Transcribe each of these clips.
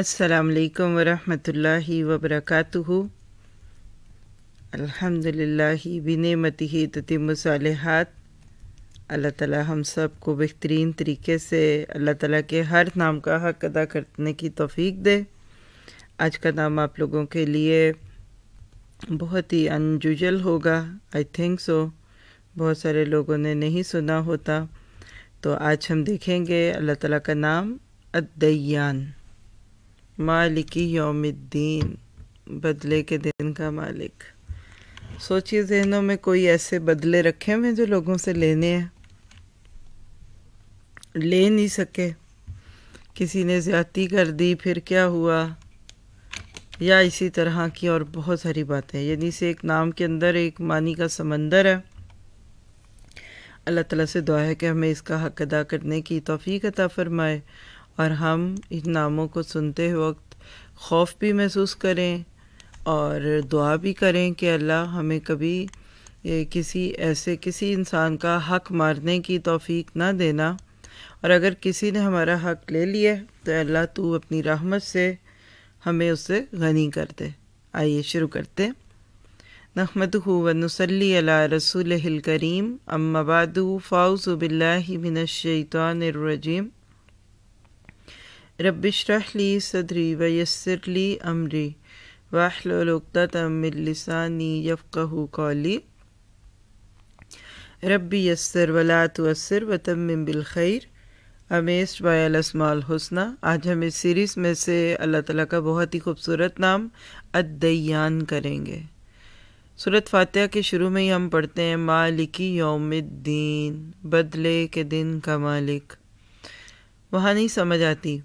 असलकम वरहमल वबरक अलहमदिल्ला बिनमती ततिमसालहत अल्लाह ताला हम सब को बेहतरीन तरीके से अल्लाह ताला के हर नाम का हक अदा करने की तोफ़ी दे आज का नाम आप लोगों के लिए बहुत ही अनयूजल होगा आई थिंक सो बहुत सारे लोगों ने नहीं सुना होता तो आज हम देखेंगे अल्लाह ताला का नाम अद्दयान मालिकी यौमिद्दीन बदले के दिन का मालिक सोचिए जहनों में कोई ऐसे बदले रखे हुए जो लोगों से लेने हैं ले नहीं सके किसी ने ज़्यादती कर दी फिर क्या हुआ या इसी तरह की और बहुत सारी बातें यानी से एक नाम के अंदर एक मानी का समंदर है अल्लाह ताला से दुआ है कि हमें इसका हक अदा करने की तोफ़ी अता फ़रमाए और हम इन नामों को सुनते वक्त खौफ भी महसूस करें और दुआ भी करें कि अल्लाह हमें कभी किसी ऐसे किसी इंसान का हक मारने की तौफीक ना देना और अगर किसी ने हमारा हक ले लिया तो अल्लाह तू अपनी रहमत से हमें उससे गनी कर दे आइए शुरू करते नहमद वनसली अला रसूल करीम अम्माबादू फ़ाउज़बिल्लिमिनशैतरजीम रबिशरहली सदरी यसरली अमरी वाहलोकतामिलसानी यफ़ू कौली रबी यसर वलासर व वतम बिलखैर अमेस्ड बाय हुसना आज हम इस सीरीज़ में से अल्लाह ताला का बहुत ही खूबसूरत नाम अद्दयान करेंगे सूरत फातिहा के शुरू में ही हम पढ़ते हैं मालिकी योमद्दीन बदले के दिन का मालिक वहाँ नहीं समझ आती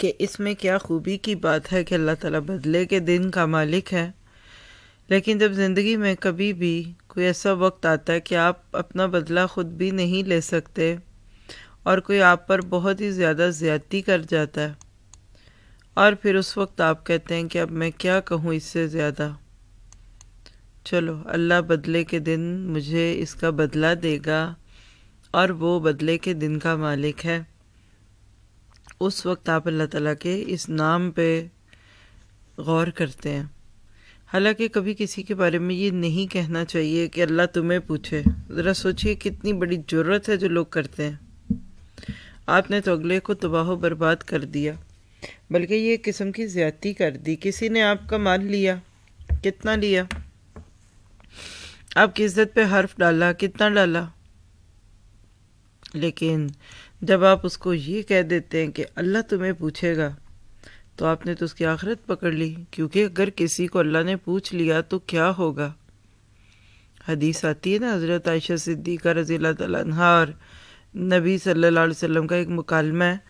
कि इसमें क्या खूबी की बात है कि अल्लाह ताला बदले के दिन का मालिक है लेकिन जब ज़िंदगी में कभी भी कोई ऐसा वक्त आता है कि आप अपना बदला ख़ुद भी नहीं ले सकते और कोई आप पर बहुत ही ज़्यादा ज़्यादती कर जाता है और फिर उस वक्त आप कहते हैं कि अब मैं क्या कहूँ इससे ज़्यादा चलो अल्लाह बदले के दिन मुझे इसका बदला देगा और वो बदले के दिन का मालिक है उस वक्त आप अल्लाह ताला के इस नाम पे गौर करते हैं हालांकि कभी किसी के बारे में ये नहीं कहना चाहिए कि अल्लाह तुम्हें पूछे ज़रा सोचिए कितनी बड़ी ज़रूरत है जो लोग करते हैं आपने तो अगले को तबाह बर्बाद कर दिया बल्कि ये किस्म की ज़्यादती कर दी किसी ने आपका माल लिया कितना लिया आपकी इज्जत पे हर्फ डाला कितना डाला लेकिन जब आप उसको ये कह देते हैं कि अल्लाह तुम्हें पूछेगा तो आपने तो उसकी आखिरत पकड़ ली क्योंकि अगर किसी को अल्लाह ने पूछ लिया तो क्या होगा हदीस आती है ना हज़रत आयशा सिद्दीका रज़ी अल्लाह और नबी सल्लल्लाहु अलैहि वसल्लम का एक मुकालमा है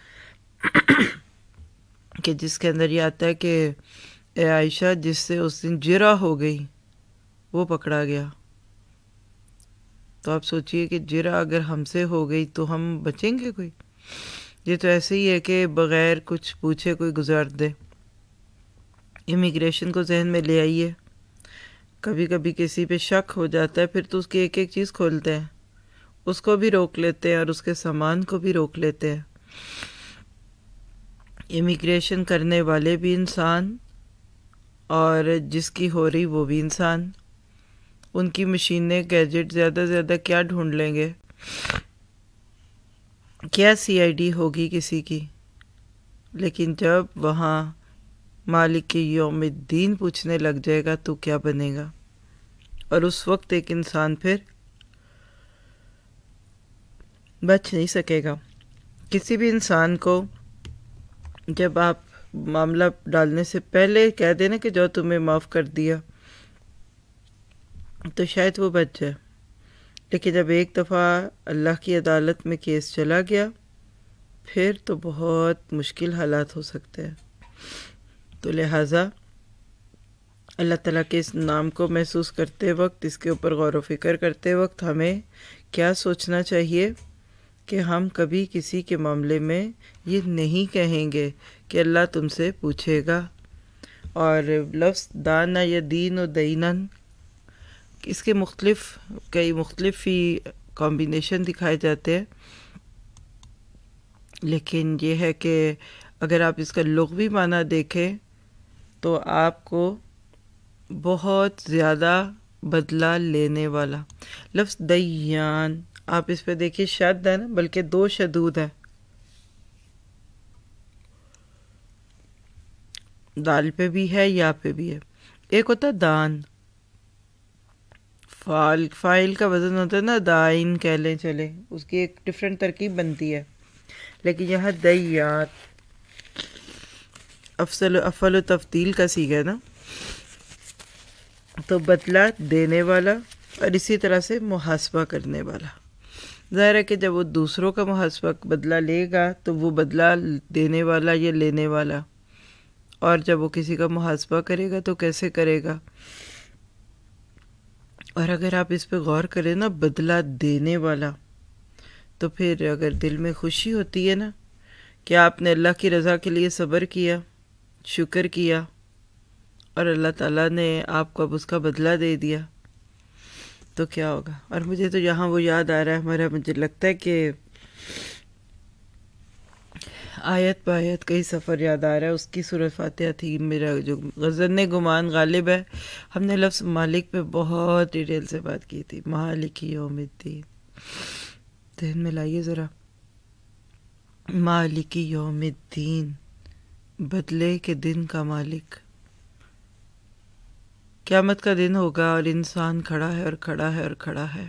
कि जिसके अंदर ये आता है कि आयशा जिससे उस दिन जिरा हो गई वो पकड़ा गया तो आप सोचिए कि जरा अगर हमसे हो गई तो हम बचेंगे कोई ये तो ऐसे ही है कि बग़ैर कुछ पूछे कोई गुजार दे इमिग्रेशन को जहन में ले आइए कभी कभी किसी पे शक हो जाता है फिर तो उसकी एक एक चीज़ खोलते हैं उसको भी रोक लेते हैं और उसके सामान को भी रोक लेते हैं इमिग्रेशन करने वाले भी इंसान और जिसकी हो रही वो भी इंसान उनकी मशीनें गैजेट ज़्यादा से ज़्यादा क्या ढूंढ लेंगे क्या सीआईडी होगी किसी की लेकिन जब वहाँ मालिक के योम दीन पूछने लग जाएगा तो क्या बनेगा और उस वक्त एक इंसान फिर बच नहीं सकेगा किसी भी इंसान को जब आप मामला डालने से पहले कह देना कि जो तुम्हें माफ़ कर दिया तो शायद वो बच जाए लेकिन जब एक दफ़ा अल्लाह की अदालत में केस चला गया फिर तो बहुत मुश्किल हालात हो सकते हैं तो लिहाजा अल्लाह ताला के इस नाम को महसूस करते वक्त इसके ऊपर गौर व फिक्र करते वक्त हमें क्या सोचना चाहिए कि हम कभी किसी के मामले में ये नहीं कहेंगे कि अल्लाह तुमसे पूछेगा और लफ्स दाना या दीन व दीनन इसके मुख्तलिफ कई मुख्तलिफ ही कॉम्बिनेशन दिखाए जाते हैं लेकिन ये है कि अगर आप इसका लगवी माना देखें तो आपको बहुत ज़्यादा बदला लेने वाला लफ्ज़ दयान आप इस पर देखिए शद है ना बल्कि दो शदूद है दाल पे भी है या पे भी है एक होता दान फाल फाइल का वज़न होता है ना दाइन कह लें चले उसकी एक डिफरेंट तरकीब बनती है लेकिन यहाँ दयात अफसल अफल तफ्तील का सीखा है ना तो बदला देने वाला और इसी तरह से मुहासबा करने वाला ज़ाहिर है कि जब वो दूसरों का मुहासबा बदला लेगा तो वो बदला देने वाला या लेने वाला और जब वो किसी का मुहासबा करेगा तो कैसे करेगा और अगर आप इस पर गौर करें ना बदला देने वाला तो फिर अगर दिल में खुशी होती है ना कि आपने अल्लाह की रज़ा के लिए सब्र किया शुक्र किया और अल्लाह ताला ने आपको अब उसका बदला दे दिया तो क्या होगा और मुझे तो यहाँ वो याद आ रहा है हमारा मुझे लगता है कि आयत बायत कई सफ़र याद आ रहा है उसकी सूरत फातह थी मेरा जो गजन गुमान गालिब है हमने लफ्स मालिक पे बहुत डिटेल से बात की थी मालिक ही योमिद्दीन दिन में लाइए ज़रा मालिकी दीन बदले के दिन का मालिक क्यामत का दिन होगा और इंसान खड़ा है और खड़ा है और खड़ा है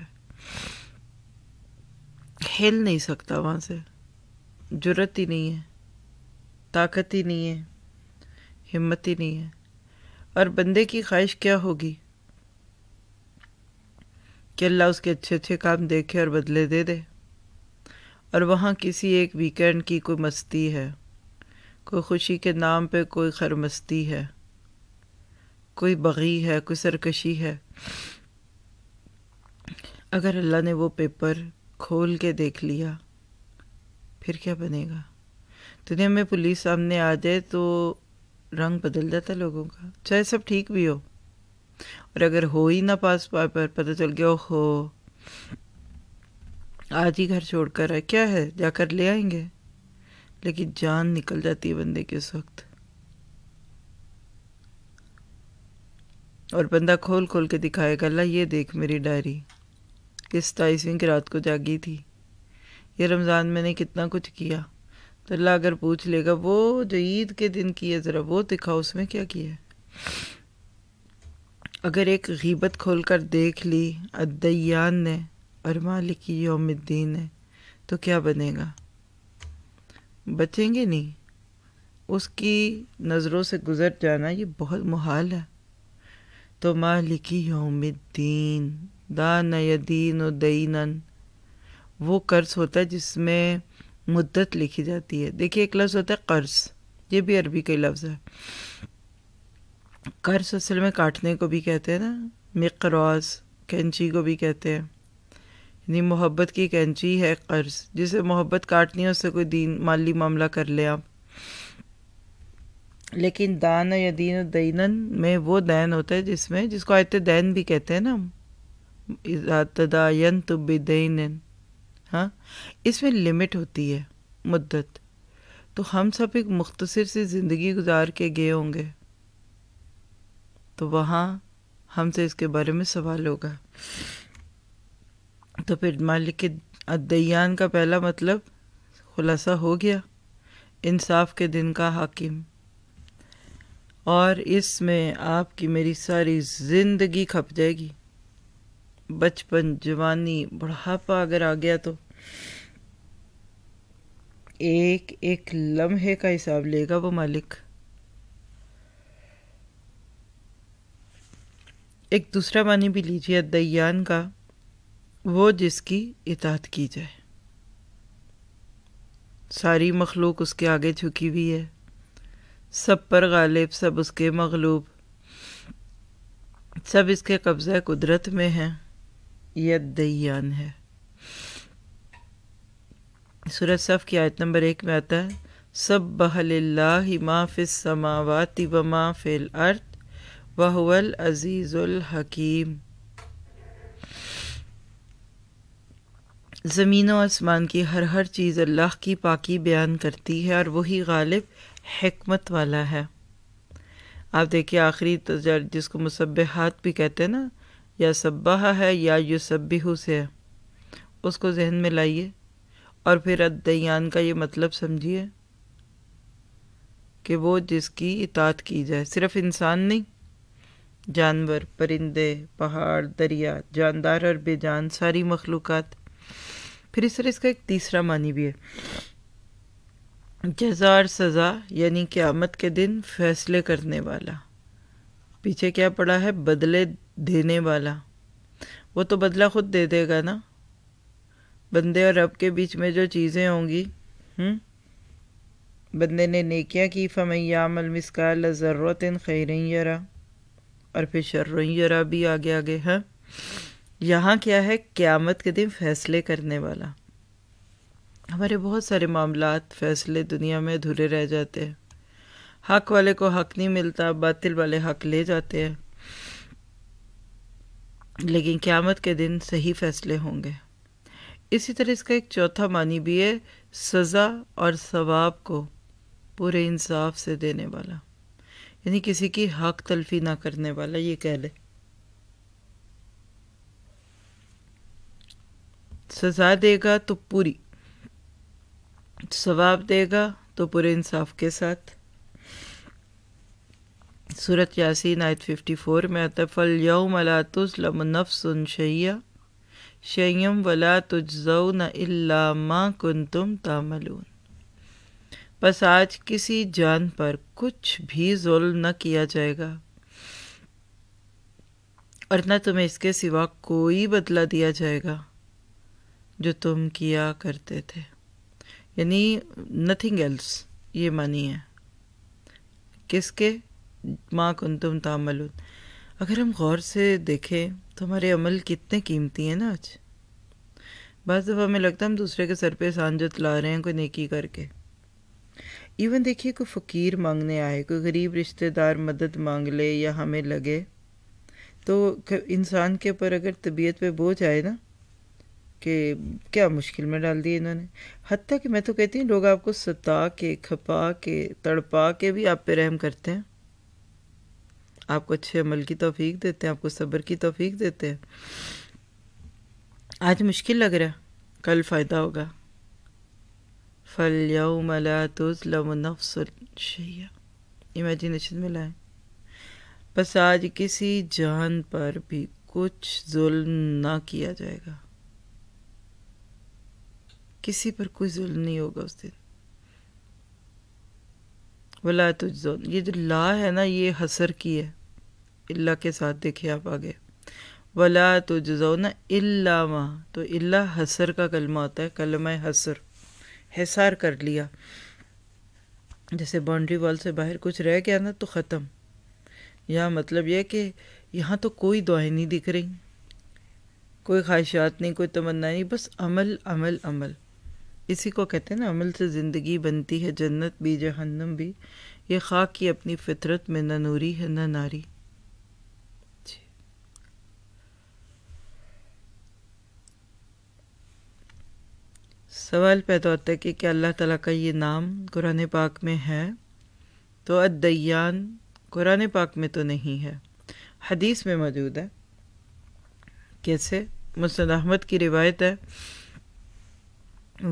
हिल नहीं सकता वहाँ से जरूरत ही नहीं है ताकत ही नहीं है हिम्मत ही नहीं है और बंदे की ख्वाहिश क्या होगी कि अल्लाह उसके अच्छे अच्छे काम देखे और बदले दे दे और वहाँ किसी एक वीकेंड की कोई मस्ती है कोई खुशी के नाम पे कोई खरमस्ती है कोई बगी है कोई सरकशी है अगर अल्लाह ने वो पेपर खोल के देख लिया फिर क्या बनेगा दुनिया में पुलिस सामने आ जाए तो रंग बदल जाता है लोगों का चाहे सब ठीक भी हो और अगर हो ही ना पास पर पता चल गया हो आज ही घर छोड़ कर आए क्या है जाकर ले आएंगे लेकिन जान निकल जाती है बंदे के उस वक्त और बंदा खोल खोल के दिखाएगा ला ये देख मेरी डायरी किस ताईसवीं की रात को जागी थी ये रमज़ान मैंने कितना कुछ किया तो अल्लाह अगर पूछ लेगा वो जो ईद के दिन है ज़रा वो दिखाओ उसमें क्या किया अगर एक गीबत खोल कर देख ली अद्दयान ने और मालिक योमद्दीन ने तो क्या बनेगा बचेंगे नहीं उसकी नज़रों से गुज़र जाना ये बहुत मुहाल है तो मालिकी योमद्दीन दान दीन उदीन वो कर्ज होता है जिसमें मुद्दत लिखी जाती है देखिए एक लफ्ज़ होता है कर्ज ये भी अरबी का लफ्ज़ है कर्ज असल में काटने को भी कहते हैं ना मिकरॉज कैंची को भी कहते हैं यानी मोहब्बत की कैंची है कर्ज जिसे मोहब्बत काटनी है उससे कोई दीन माली मामला कर ले आप लेकिन दान या दीन दीनन में वो दैन होता है जिसमें जिसको आयत दैन भी कहते हैं ना तदायन तो बेदैन हाँ इसमें लिमिट होती है मुद्दत तो हम सब एक मुख्तसर सी ज़िंदगी गुजार के गए होंगे तो वहाँ हमसे इसके बारे में सवाल होगा तो फिर मालिक के अद्यान का पहला मतलब खुलासा हो गया इंसाफ के दिन का हाकिम और इसमें आपकी मेरी सारी ज़िंदगी खप जाएगी बचपन जवानी बुढ़ापा अगर आ गया तो एक एक लम्हे का हिसाब लेगा वो मालिक एक दूसरा मानी भी लीजिए दयान का वो जिसकी इतात की जाए सारी मखलूक उसके आगे झुकी हुई है सब पर गालिब सब उसके मगलूब सब इसके कब्जे कुदरत में हैं यद्दयान है सूरज सफ़ की आयत नंबर एक में आता है सब बहल्ला माफिस समावत व माफिल अर्थ वहवल अज़ीज़ुल हकीम ज़मीन और आसमान की हर हर चीज़ अल्लाह की पाकि बयान करती है और वही गालिब हमत वाला है आप देखिए आखिरी तो जिसको मुसबहात भी कहते हैं ना या सब्बाह है या युसबिहु से है उसको जहन में लाइए और फिर अद्दयान का ये मतलब समझिए कि वो जिसकी इतात की जाए सिर्फ इंसान नहीं जानवर परिंदे पहाड़ दरिया जानदार और बेजान सारी मखलूक़ात फिर इस तरह इसका एक तीसरा मानी भी है जजा और सज़ा यानी क़्यामत के दिन फैसले करने वाला पीछे क्या पड़ा है बदले देने वाला वो तो बदला खुद दे देगा ना बंदे और रब के बीच में जो चीज़ें होंगी हम्म? बंदे ने नेकियां की फ़मैयामल मिसकाल ज़रूरत खैर और फिर शर्र भी आगे आगे है हाँ? यहाँ क्या है क़्यामत के दिन फ़ैसले करने वाला हमारे बहुत सारे मामला फ़ैसले दुनिया में अधूरे रह जाते हैं हक वाले को हक नहीं मिलता बातिल वाले हक ले जाते हैं लेकिन क़्यामत के दिन सही फैसले होंगे इसी तरह इसका एक चौथा मानी भी है सज़ा और सवाब को पूरे इंसाफ से देने वाला यानी किसी की हक तलफी ना करने वाला ये कह ले सज़ा देगा तो पूरी सवाब देगा तो पूरे इंसाफ के साथ सूरत यासीन आयत 54 में अतफल यौम अला तुस्लम नफ़सन शैया शैम वला तुजौ न इल्ला कुन तुम तामलून बस आज किसी जान पर कुछ भी जुल न किया जाएगा और न तुम्हें इसके सिवा कोई बदला दिया जाएगा जो तुम किया करते थे यानी नथिंग एल्स ये मानी है किसके माँ कुंतुम तामल अगर हम गौर से देखें तो हमारे अमल कितने कीमती हैं ना आज बस जब हमें लगता है हम दूसरे के सर पे सांझत ला रहे हैं कोई नेकी करके इवन देखिए कोई फ़कीर मांगने आए कोई गरीब रिश्तेदार मदद मांग ले या हमें लगे तो इंसान के ऊपर अगर तबीयत पे बोझ आए ना कि क्या मुश्किल में डाल दिए इन्होंने हती कि मैं तो कहती हूँ लोग आपको सता के खपा के तड़पा के भी आप पे रहम करते हैं आपको अच्छे अमल की तोफीक देते हैं आपको सब्र की तोफीक देते हैं आज मुश्किल लग रहा कल फ़ायदा होगा फल इमेजिनेशन में लाए बस आज किसी जान पर भी कुछ जुल्म ना किया जाएगा किसी पर कोई जुल्म नहीं होगा उस दिन वला तुझ ये जो ला है ना ये हसर की है अल्लाह के साथ देखिए आप आगे वला तो जजाउना इल्ला मा तो इल्ला हसर का कलमा होता है कलमा हसर हिसार कर लिया जैसे बाउंड्री वॉल से बाहर कुछ रह गया ना तो ख़त्म यह मतलब यह कि यहाँ तो कोई दुआएं नहीं दिख रही कोई ख्वाहिशात नहीं कोई तमन्ना नहीं बस अमल अमल अमल इसी को कहते हैं ना अमल से ज़िंदगी बनती है जन्नत भी जहन्नम भी ये खाक की अपनी फितरत में न नूरी है न नारी सवाल पैदा होता है कि क्या अल्लाह ताला का ये नाम कुरान पाक में है तो अदयान कुरान पाक में तो नहीं है हदीस में मौजूद है कैसे मुस्द अहमद की रिवायत है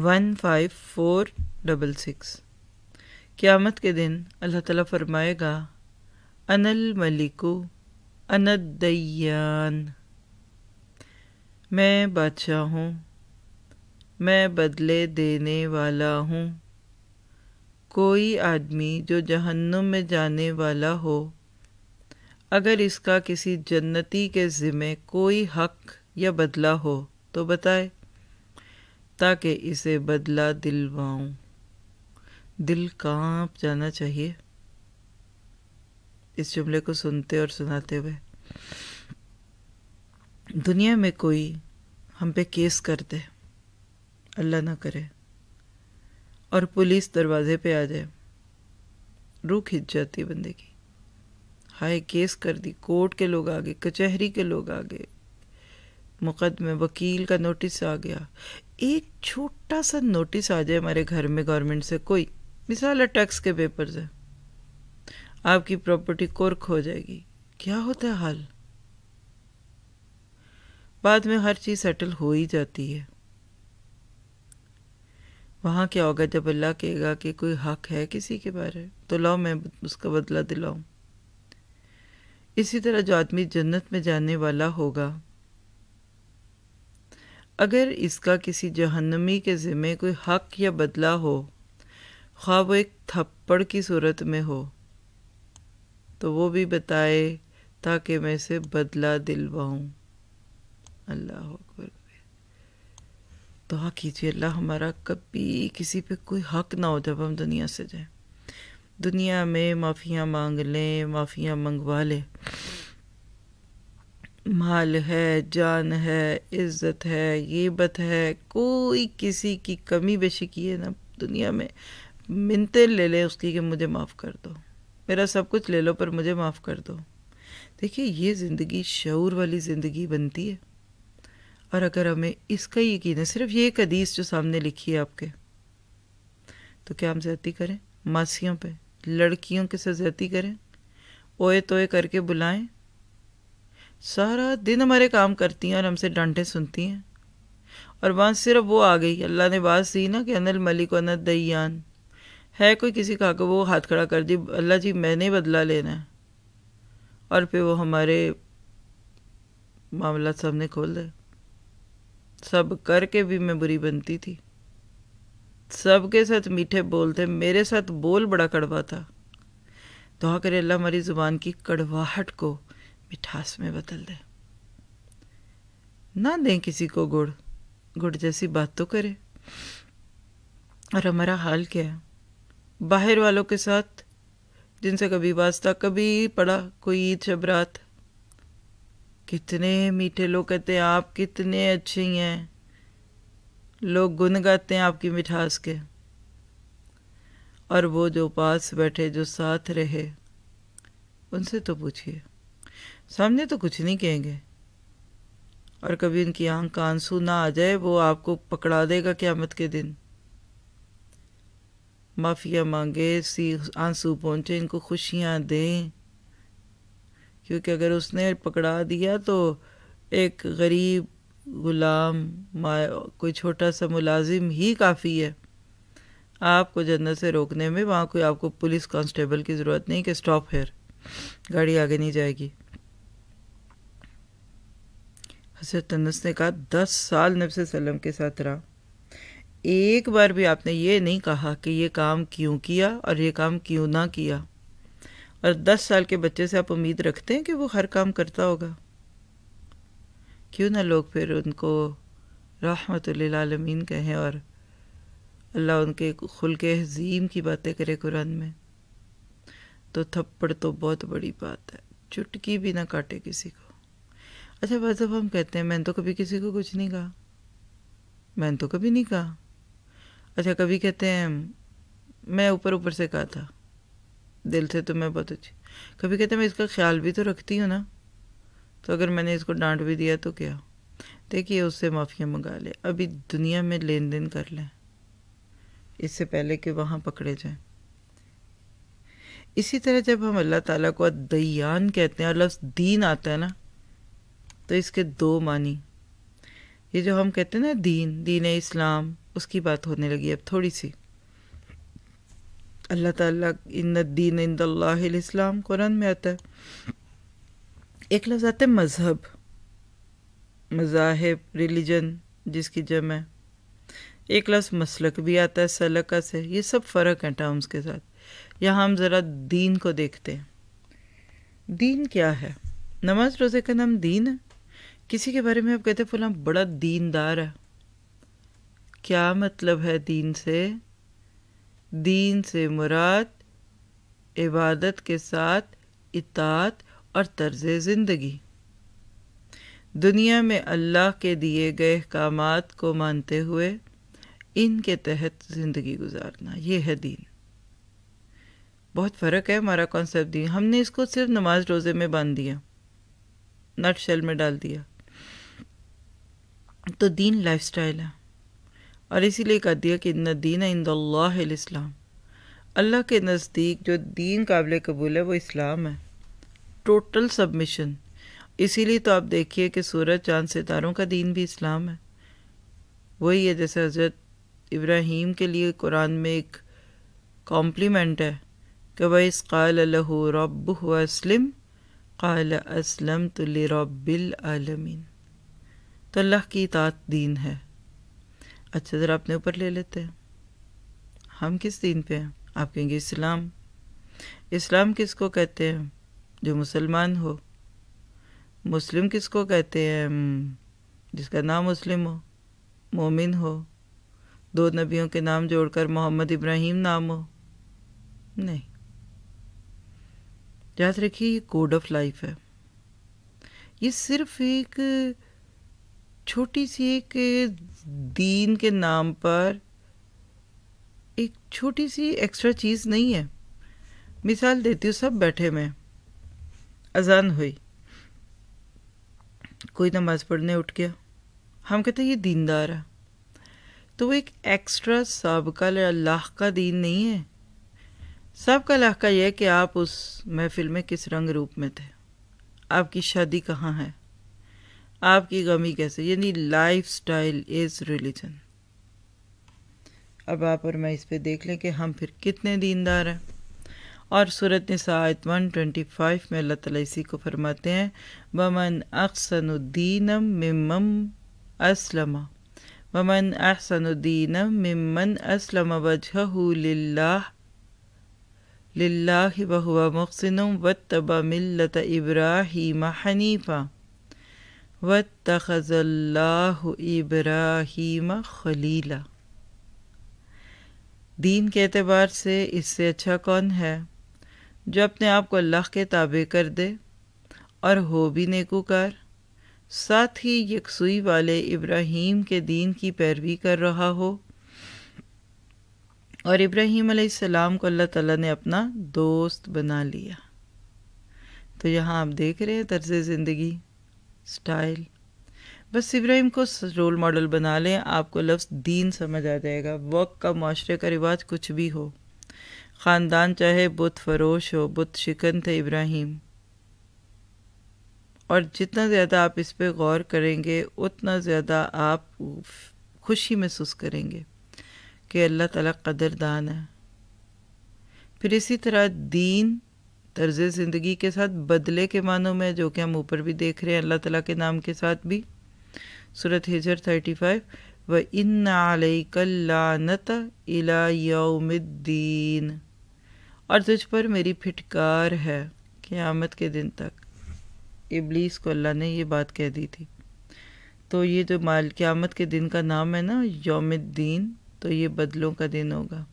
one five four double six क़्यामत के दिन अल्लाह ताला फरमाएगा अनल मलिको अनदयान मैं बादशाह हूँ मैं बदले देने वाला हूँ कोई आदमी जो जहन्नुम में जाने वाला हो अगर इसका किसी जन्नती के ज़िम्मे कोई हक या बदला हो तो बताए ताकि इसे बदला दिलवाऊं दिल कांप जाना चाहिए इस जुमले को सुनते और सुनाते हुए दुनिया में कोई हम पे केस कर दे अल्लाह ना करे और पुलिस दरवाजे पे आ जाए रूह खिंच जाती बंदे की हाय केस कर दी कोर्ट के लोग आ गए कचहरी के लोग आ गए मुकदमे वकील का नोटिस आ गया एक छोटा सा नोटिस आ जाए हमारे घर में गवर्नमेंट से कोई मिसाल है टैक्स के पेपर है आपकी प्रॉपर्टी कोर्क हो जाएगी क्या होता है हाल बाद में हर चीज़ सेटल हो ही जाती है वहाँ जब अल्लाह कहेगा कि कोई हक है किसी के बारे तो लाओ मैं उसका बदला दिलाऊं इसी तरह जो आदमी जन्नत में जाने वाला होगा अगर इसका किसी जहन्नमी के ज़िम्मे कोई हक या बदला हो ख्वाह वो एक थप्पड़ की सूरत में हो तो वो भी बताए ताकि मैं इसे बदला दिलवाऊँ अल्लाह अकबर दुआ कीजिए अल्लाह हमारा कभी किसी पे कोई हक ना हो जब हम दुनिया से जाएं दुनिया में माफ़ियाँ मांग लें माफ़िया मंगवा लें माल है जान है इज़्ज़त है बत है कोई किसी की कमी बेशी की है ना दुनिया में मिनते ले ले उसकी कि मुझे माफ़ कर दो मेरा सब कुछ ले लो पर मुझे माफ़ कर दो देखिए ये ज़िंदगी शूर वाली ज़िंदगी बनती है और अगर हमें इसका ही यकीन है सिर्फ ये एक हदीस जो सामने लिखी है आपके तो क्या हम ज्यादी करें मासियों पे लड़कियों के साथ ज्यादी करें ओए तोए करके बुलाएं सारा दिन हमारे काम करती हैं और हमसे डांटे सुनती हैं और वहाँ सिर्फ वो आ गई अल्लाह ने बात सी ना कि अनिल मलिक अनत दयान है कोई किसी का वो हाथ खड़ा कर दी अल्लाह जी मैंने बदला लेना है और फिर वो हमारे मामला सामने खोल दे सब करके भी मैं बुरी बनती थी सबके साथ मीठे बोलते मेरे साथ बोल बड़ा कड़वा था दुआ करे अल्लाह हमारी ज़ुबान की कड़वाहट को मिठास में बदल दे ना दें किसी को गुड़ गुड़ जैसी बात तो करे और हमारा हाल क्या है बाहर वालों के साथ जिनसे कभी वास्ता कभी पड़ा कोई ईद शबरात कितने मीठे लोग कहते हैं आप कितने अच्छे हैं लोग गुन गाते हैं आपकी मिठास के और वो जो पास बैठे जो साथ रहे उनसे तो पूछिए सामने तो कुछ नहीं कहेंगे और कभी उनकी आंख का आंसू ना आ जाए वो आपको पकड़ा देगा क्यामत के दिन माफ़िया मांगे सी आंसू पहुँचे इनको खुशियाँ दें क्योंकि अगर उसने पकड़ा दिया तो एक गरीब गुलाम कोई छोटा सा मुलाजिम ही काफ़ी है आपको जन्नत से रोकने में वहाँ कोई आपको पुलिस कांस्टेबल की ज़रूरत नहीं कि स्टॉप हेयर गाड़ी आगे नहीं जाएगी हजरत अनस ने कहा दस साल नब्स सलम के साथ रहा एक बार भी आपने ये नहीं कहा कि ये काम क्यों किया और ये काम क्यों ना किया और दस साल के बच्चे से आप उम्मीद रखते हैं कि वो हर काम करता होगा क्यों ना लोग फिर उनको रहमत आलमीन कहें और अल्लाह उनके खुल के हजीम की बातें करे कुरान में तो थप्पड़ तो बहुत बड़ी बात है चुटकी भी ना काटे किसी को अच्छा बस अब हम कहते हैं मैंने तो कभी किसी को कुछ नहीं कहा मैंने तो कभी नहीं कहा अच्छा कभी कहते हैं मैं ऊपर ऊपर से कहा था दिल से तो मैं बहुत अच्छी कभी कहते मैं इसका ख्याल भी तो रखती हूँ ना तो अगर मैंने इसको डांट भी दिया तो क्या देखिए उससे माफ़ियाँ मंगा ले अभी दुनिया में लेन देन कर लें इससे पहले कि वहाँ पकड़े जाएं इसी तरह जब हम अल्लाह ताला को दयान कहते हैं और लफ्ज़ दीन आता है ना तो इसके दो मानी ये जो हम कहते हैं ना दीन दीन इस्लाम उसकी बात होने लगी अब थोड़ी सी अल्लाह ताला इन इस्लाम कुरान में आता है एक लफ्ज़ आता है मज़हब मज़ाहब रिलीजन जिसकी जम है एक लफ्ज़ मसलक भी आता है सलका से ये सब फ़र्क है टर्म्स के साथ यहाँ हम ज़रा दीन को देखते हैं दीन क्या है नमाज रोज़े का नाम दीन है किसी के बारे में आप कहते हैं बड़ा दीनदार है क्या मतलब है दीन से दीन से मुराद इबादत के साथ इतात और तर्ज ज़िंदगी दुनिया में अल्लाह के दिए गए अहकाम को मानते हुए इनके तहत ज़िंदगी गुजारना ये है दीन बहुत फ़र्क है हमारा कॉन्सेप्ट दीन हमने इसको सिर्फ नमाज रोज़े में बांध दिया नट शेल में डाल दिया तो दीन लाइफस्टाइल है और इसीलिए कह दिया कि नदीन इंदल्लाम अल्लाह के नज़दीक जो दीन काबिल कबूल है वो इस्लाम है टोटल सबमिशन इसीलिए तो आप देखिए कि सूरज चांद सितारों का दीन भी इस्लाम है वही है जैसे हज़रत इब्राहीम के लिए कुरान में एक कॉम्प्लीमेंट है कि वैस काल रब असलम काल असलम तो रबिलमीन तो अल्लाह की तात दीन है अच्छा ज़रा अपने ऊपर ले लेते हैं हम किस दीन पे हैं आप कहेंगे इस्लाम इस्लाम किसको कहते हैं जो मुसलमान हो मुस्लिम किसको कहते हैं जिसका नाम मुस्लिम हो मोमिन हो दो नबियों के नाम जोड़कर मोहम्मद इब्राहिम नाम हो नहीं याद रखिए ये कोड ऑफ लाइफ है ये सिर्फ एक छोटी सी एक दीन के नाम पर एक छोटी सी एक्स्ट्रा चीज़ नहीं है मिसाल देती हूँ सब बैठे में अजान हुई कोई नमाज़ पढ़ने उठ गया हम कहते हैं ये दीनदार है तो वो एक एक्स्ट्रा सबका अल्लाह का दीन नहीं है सबका अल्लाह का यह है कि आप उस महफिल में किस रंग रूप में थे आपकी शादी कहाँ है आपकी गमी कैसे यानी लाइफ स्टाइल इज़ रिलीजन अब आप और मैं इस पर देख लें कि हम फिर कितने दीनदार हैं और सूरत नसायत वन ट्वेंटी फाइव में अल्लाह तला इसी को फरमाते हैं बमन अक्सनुद्दीनम मिमम असलम बमन अहसनुद्दीनम मिमन असलम वजहू लिल्लाह बहुआ वहुआ व तबा मिल्लत इब्राहिम हनीफ़ा व तख़ल्लाब्राहिम खलीला दीन के अतबार से इससे अच्छा कौन है जो अपने आप को अल्लाह के ताबे कर दे और हो भी नेकूकार साथ ही यकसुई वाले इब्राहिम के दीन की पैरवी कर रहा हो और इब्राहिम सलाम को अल्लाह ताला ने अपना दोस्त बना लिया तो यहाँ आप देख रहे हैं तर्ज ज़िंदगी स्टाइल बस इब्राहिम को रोल मॉडल बना लें आपको लफ्ज़ दीन समझ आ जाएगा वक्त का माशरे का रिवाज कुछ भी हो ख़ानदान चाहे बुत फरोश हो बुत शिकन थे इब्राहिम और जितना ज़्यादा आप इस पर गौर करेंगे उतना ज़्यादा आप खुशी महसूस करेंगे कि अल्लाह ताला कदरदान है फिर इसी तरह दीन तर्ज ज़िंदगी के साथ बदले के मानों में जो कि हम ऊपर भी देख रहे हैं अल्लाह तला के नाम के साथ भी सूरत हिजर थर्टी फाइव व इन आलकलानत इला और तुझ पर मेरी फिटकार है क़्यामत के दिन तक इबलीस को अल्लाह ने ये बात कह दी थी तो ये जो माल क़्यामत के दिन का नाम है ना यौमद्दीन तो ये बदलों का दिन होगा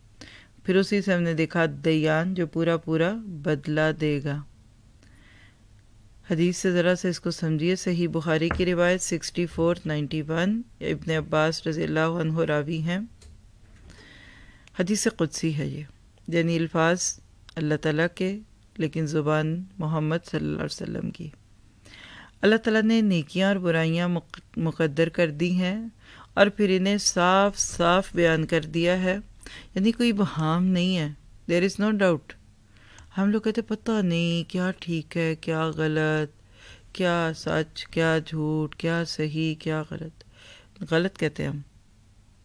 फिर उसी से हमने देखा दयान जो पूरा पूरा बदला देगा हदीस से ज़रा से इसको समझिए सही बुखारी की रिवायत sixty four ninety one Ibn Abbas रज़ी रावी हैं हदीस क़ुदसी है ये यानी अल्फाज अल्लाह ताला के लेकिन ज़ुबान मोहम्मद सल्लल्लाहु अलैहि वसल्लम की अल्लाह ताला ने नेकियां और बुराइयां मुकद्दर कर दी हैं और फिर इन्हें साफ साफ बयान कर दिया है यानी कोई हार्म नहीं है देर इज़ नो डाउट हम लोग कहते पता नहीं क्या ठीक है क्या गलत क्या सच क्या झूठ क्या सही क्या गलत गलत कहते हैं हम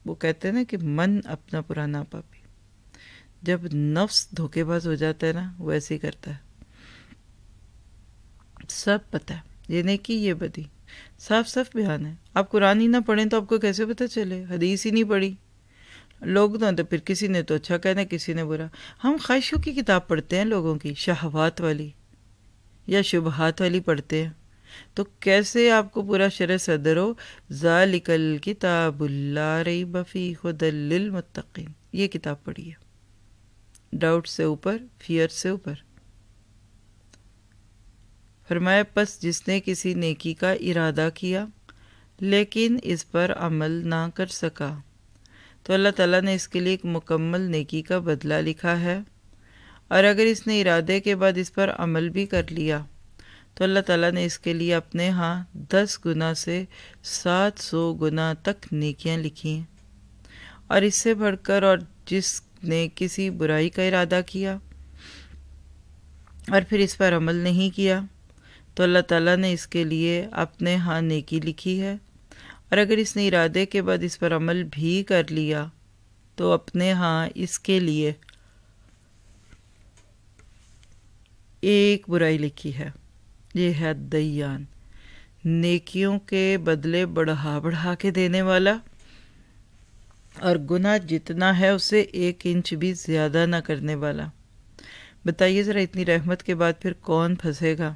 वो कहते हैं ना कि मन अपना पुराना पापी जब नफ्स धोखेबाज हो जाता है ना वो ऐसे ही करता है सब पता है ये की ये बदी साफ साफ बयान है आप कुरान ही ना पढ़ें तो आपको कैसे पता चले हदीस ही नहीं पढ़ी लोग तो तो फिर किसी ने तो अच्छा कहना किसी ने बुरा हम ख्वाहिशों की किताब पढ़ते हैं लोगों की शहवात वाली या शुबहात वाली पढ़ते हैं तो कैसे आपको पूरा शर सदर हो जालिकल किताबुल्ला रही बफ़ी खुदल मतकीन ये किताब पढ़िए डाउट से ऊपर फियर से ऊपर फरमाया पस जिसने किसी नेकी का इरादा किया लेकिन इस पर अमल ना कर सका तो अल्लाह ताला ने इसके लिए एक मुकम्मल नेकी का बदला लिखा है और अगर इसने इरादे के बाद इस पर अमल भी कर लिया तो अल्लाह ताला ने इसके लिए अपने यहाँ दस गुना से सात सौ गुना तक नेकियाँ लिखी और इससे बढ़कर और जिसने किसी बुराई का इरादा किया और फिर इस पर अमल नहीं किया तो अल्लाह ताला ने इसके लिए अपने यहाँ नेकी लिखी है और अगर इसने इरादे के बाद इस पर अमल भी कर लिया तो अपने हाँ इसके लिए एक बुराई लिखी है ये है दयान नेकियों के बदले बढ़ा बढ़ा के देने वाला और गुनाह जितना है उसे एक इंच भी ज़्यादा ना करने वाला बताइए ज़रा इतनी रहमत के बाद फिर कौन फंसेगा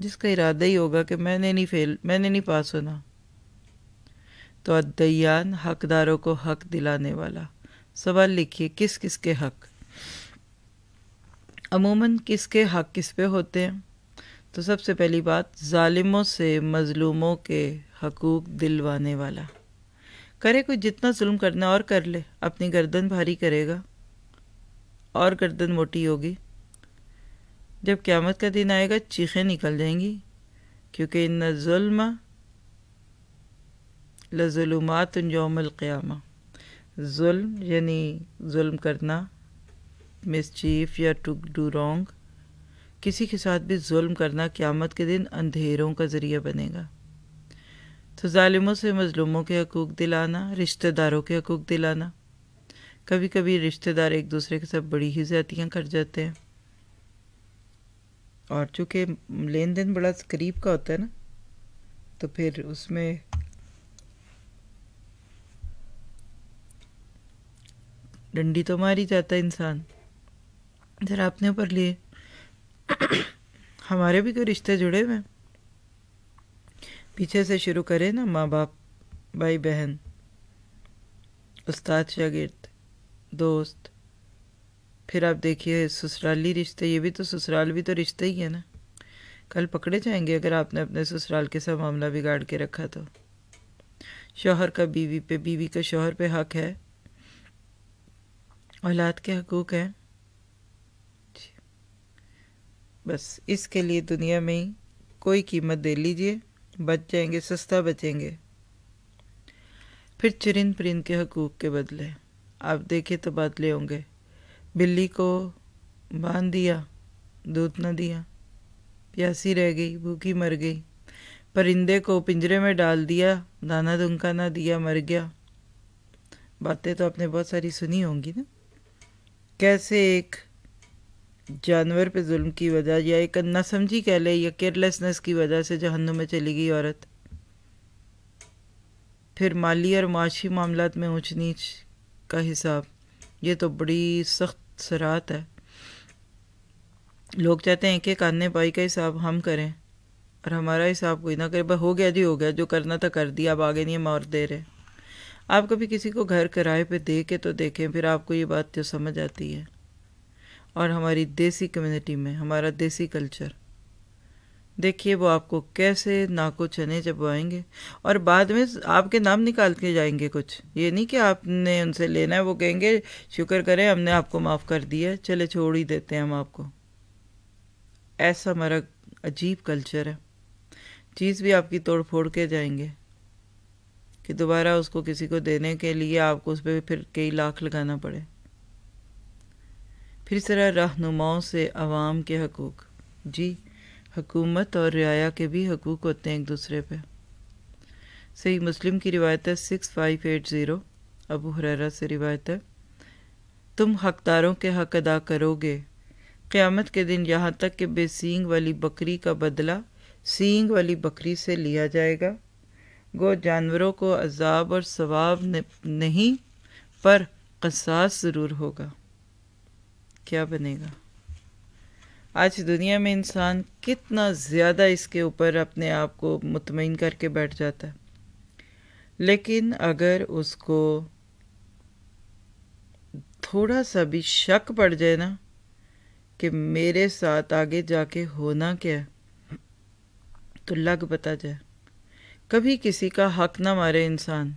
जिसका इरादा ही होगा कि मैंने नहीं फेल मैंने नहीं पास होना तो अद्यान हकदारों को हक दिलाने वाला सवाल लिखिए किस किस के हक अमूमन किसके हक किस पे होते हैं तो सबसे पहली बात ालिमों से मज़लूमों के हकूक़ दिलवाने वाला करे कोई जितना जुल्म करना और कर ले अपनी गर्दन भारी करेगा और गर्दन मोटी होगी जब क़्यामत का दिन आएगा चीखें निकल जाएंगी क्योंकि इन जुल्म लजुलमात यौमक़्याम जुल्म यानी जुल्म करना मिसचीफ या टू डू रॉन्ग किसी के साथ भी जुल्म करना क़्यामत के दिन अंधेरों का ज़रिया बनेगा तो ालिमों से मज़लूमों के हकूक़ दिलाना रिश्तेदारों के हकूक़ दिलाना कभी कभी रिश्तेदार एक दूसरे के साथ बड़ी ही ज़्यादतियाँ कर जाते हैं और चूँकि लेन देन बड़ा करीब का होता है ना तो फिर उसमें डंडी तो मार ही जाता इंसान ज़रा अपने ऊपर लिए हमारे भी तो रिश्ते जुड़े हुए पीछे से शुरू करें ना माँ बाप भाई बहन उस्ताद शागिर्द दोस्त फिर आप देखिए ससुराली रिश्ते ये भी तो ससुराल भी तो रिश्ते ही है ना कल पकड़े जाएंगे अगर आपने अपने ससुराल के साथ मामला बिगाड़ के रखा तो शोहर का बीवी पे बीवी का शोहर पे हक है औलाद के हकूक़ हैं बस इसके लिए दुनिया में ही कोई कीमत दे लीजिए बच जाएंगे सस्ता बचेंगे फिर चिरिंद परिंद के हकूक़ के बदले आप देखे तो बदले होंगे बिल्ली को बांध दिया दूध न दिया प्यासी रह गई भूखी मर गई परिंदे को पिंजरे में डाल दिया दाना दुमका ना दिया मर गया बातें तो आपने बहुत सारी सुनी होंगी ना कैसे एक जानवर पे जुल्म की वजह या एक नासमझी कह ले या केयरलेसनेस की वजह से जहन्नुम में चली गई औरत फिर माली और माशी मामला में ऊँच नीच का हिसाब ये तो बड़ी सख्त सरात है लोग चाहते हैं कि कानने पाई का हिसाब हम करें और हमारा हिसाब कोई ना करे हो गया जी हो गया जो करना था कर दिया अब आगे नहीं मार दे रहे आप कभी किसी को घर किराए पे दे के तो देखें फिर आपको ये बात तो समझ आती है और हमारी देसी कम्युनिटी में हमारा देसी कल्चर देखिए वो आपको कैसे नाको चने चबवाएंगे और बाद में आपके नाम निकाल के जाएंगे कुछ ये नहीं कि आपने उनसे लेना है वो कहेंगे शुक्र करें हमने आपको माफ़ कर दिया चले छोड़ ही देते हैं हम आपको ऐसा हमारा अजीब कल्चर है चीज़ भी आपकी तोड़ फोड़ के जाएंगे कि दोबारा उसको किसी को देने के लिए आपको उस पर फिर कई लाख लगाना पड़े फिर इस तरह रहनुमाओं से आवाम के हकूक़ जी हकूमत और रियाया के भी हकूक़ होते हैं एक दूसरे पे सही मुस्लिम की रिवायत है six five eight zero Abu Huraira से रिवायत है तुम हकदारों के हक अदा करोगे क़्यामत के दिन यहाँ तक कि बेसींग वाली बकरी का बदला सींग वाली बकरी से लिया जाएगा गो जानवरों को अजाब और सवाब नहीं पर कसास ज़रूर होगा क्या बनेगा आज दुनिया में इंसान कितना ज़्यादा इसके ऊपर अपने आप को मुतमिन करके बैठ जाता है लेकिन अगर उसको थोड़ा सा भी शक पड़ जाए ना कि मेरे साथ आगे जाके होना क्या है तो लग बता जाए कभी किसी का हक ना मारे इंसान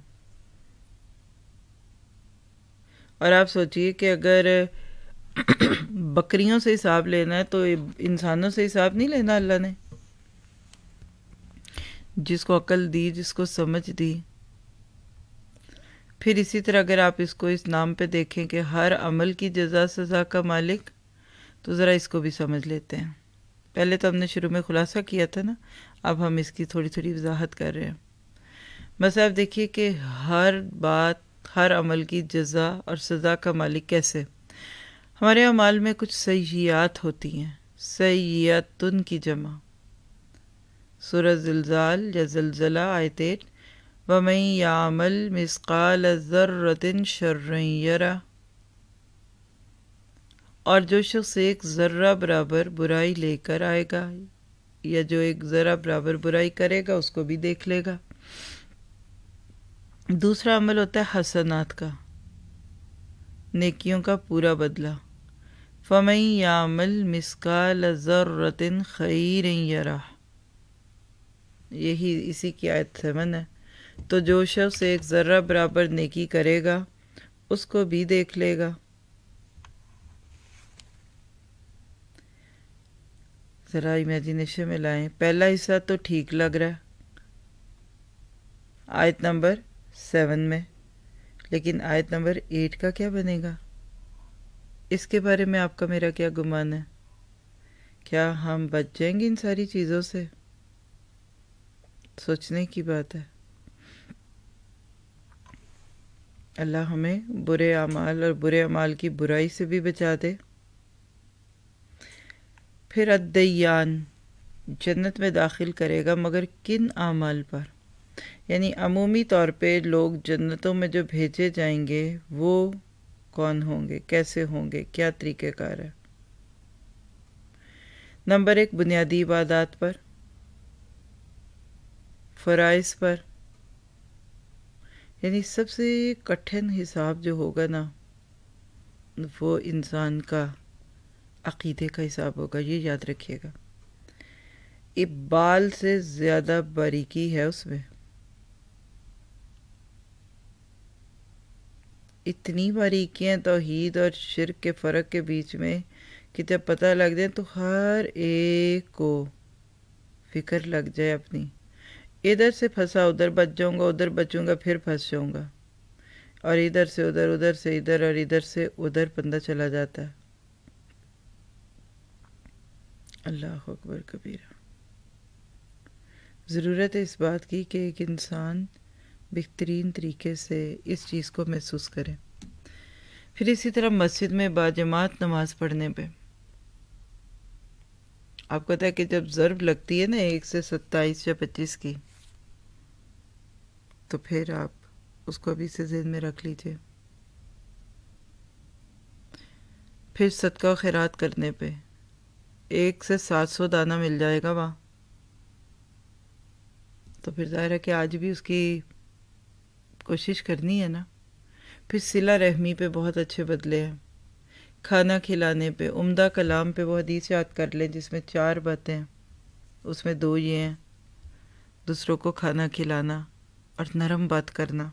और आप सोचिए कि अगर बकरियों से हिसाब लेना है तो इंसानों से हिसाब नहीं लेना अल्लाह ने जिसको अकल दी जिसको समझ दी फिर इसी तरह अगर आप इसको इस नाम पे देखें कि हर अमल की जजा सज़ा का मालिक तो ज़रा इसको भी समझ लेते हैं पहले तो हमने शुरू में खुलासा किया था ना अब हम इसकी थोड़ी थोड़ी वजाहत कर रहे हैं बस आप देखिए कि हर बात हर अमल की जजा और सज़ा का मालिक कैसे हमारे अमाल में कुछ सयात होती हैं सयातन की जमा सूरज जल्जाल या जलजला आयत वमई यामल मिसकाल ज़र्रतिन शर्रा और जो शख्स एक ज़र्रा बराबर बुराई लेकर आएगा या जो एक ज़र्रा बराबर बुराई करेगा उसको भी देख लेगा दूसरा अमल होता है हसनात का नेकियों का पूरा बदला फ़मई यामल मिसकाल ज़र्रतिन खैर यरा यही इसी की आयत समन है तो जो शख्स एक ज़र्रा बराबर नेकी करेगा उसको भी देख लेगा ज़रा इमेजिनेशन में लाएं पहला हिस्सा तो ठीक लग रहा है आयत नंबर सेवन में लेकिन आयत नंबर एट का क्या बनेगा इसके बारे में आपका मेरा क्या गुमान है क्या हम बच जाएंगे इन सारी चीज़ों से सोचने की बात है अल्लाह हमें बुरे अमाल और बुरे अमाल की बुराई से भी बचा दे फिर अद्दयान जन्नत में दाखिल करेगा मगर किन आमल पर यानी अमूमी तौर पे लोग जन्नतों में जो भेजे जाएंगे वो कौन होंगे कैसे होंगे क्या तरीक़ेकार है नंबर एक बुनियादी इबादत पर फ़राइज़ पर यानी सबसे कठिन हिसाब जो होगा ना वो इंसान का अकीदे का हिसाब होगा ये याद रखिएगा इब्बाल से ज़्यादा बारीकी है उसमें इतनी बारीकियाँ तोहद और शिरक के फ़र्क के बीच में कि जब पता लग जाए तो हर एक को फिक्र लग जाए अपनी इधर से फंसा उधर बच जाऊँगा उधर बचूँगा फिर फंस जाऊँगा और इधर से उधर उधर से इधर और इधर से उधर बंदा चला जाता है अल्लाह अकबर कबीरा ज़रूरत है इस बात की कि एक इंसान बेहतरीन तरीके से इस चीज़ को महसूस करे फिर इसी तरह मस्जिद में बाजमात नमाज़ पढ़ने पे आपको पता तो है कि जब ज़रब लगती है ना एक से सत्ताईस या पच्चीस की तो फिर आप उसको अभी से जेन में रख लीजिए फिर सदका खैरात करने पे एक से सात सौ दाना मिल जाएगा वहाँ तो फिर ज़ाहिर है कि आज भी उसकी कोशिश करनी है ना फिर सिला रहमी पे बहुत अच्छे बदले हैं खाना खिलाने पे उम्दा कलाम पे वो हदीस याद कर लें जिसमें चार बातें उसमें दो ये हैं दूसरों को खाना खिलाना और नरम बात करना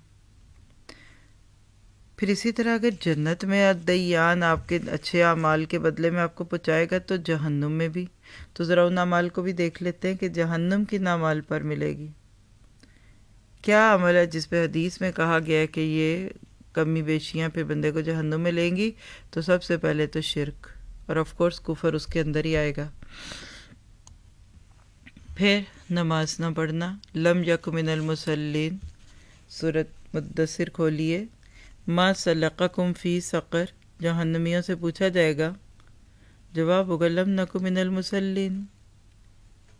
फिर इसी तरह अगर जन्नत में दैयान आपके अच्छे अमाल के बदले में आपको पहुँचाएगा तो जहन्नुम में भी तो ज़रा उन अमाल को भी देख लेते हैं कि जहन्नुम की नामाल पर मिलेगी क्या अमल है जिस पे हदीस में कहा गया है कि ये कमी बेशियाँ फिर बंदे को जहन्नुम में लेंगी तो सबसे पहले तो शिरक और ऑफ कोर्स कुफर उसके अंदर ही आएगा फिर नमाज ना पढ़ना लम यकुमिनल मुसलिन सूरत मुद्दसर खोलिए माँ सलकुम फ़ी सक़र जहन्नमियों से पूछा जाएगा जवाब वगलम नकुमिनमसलिन मिनलमसलिन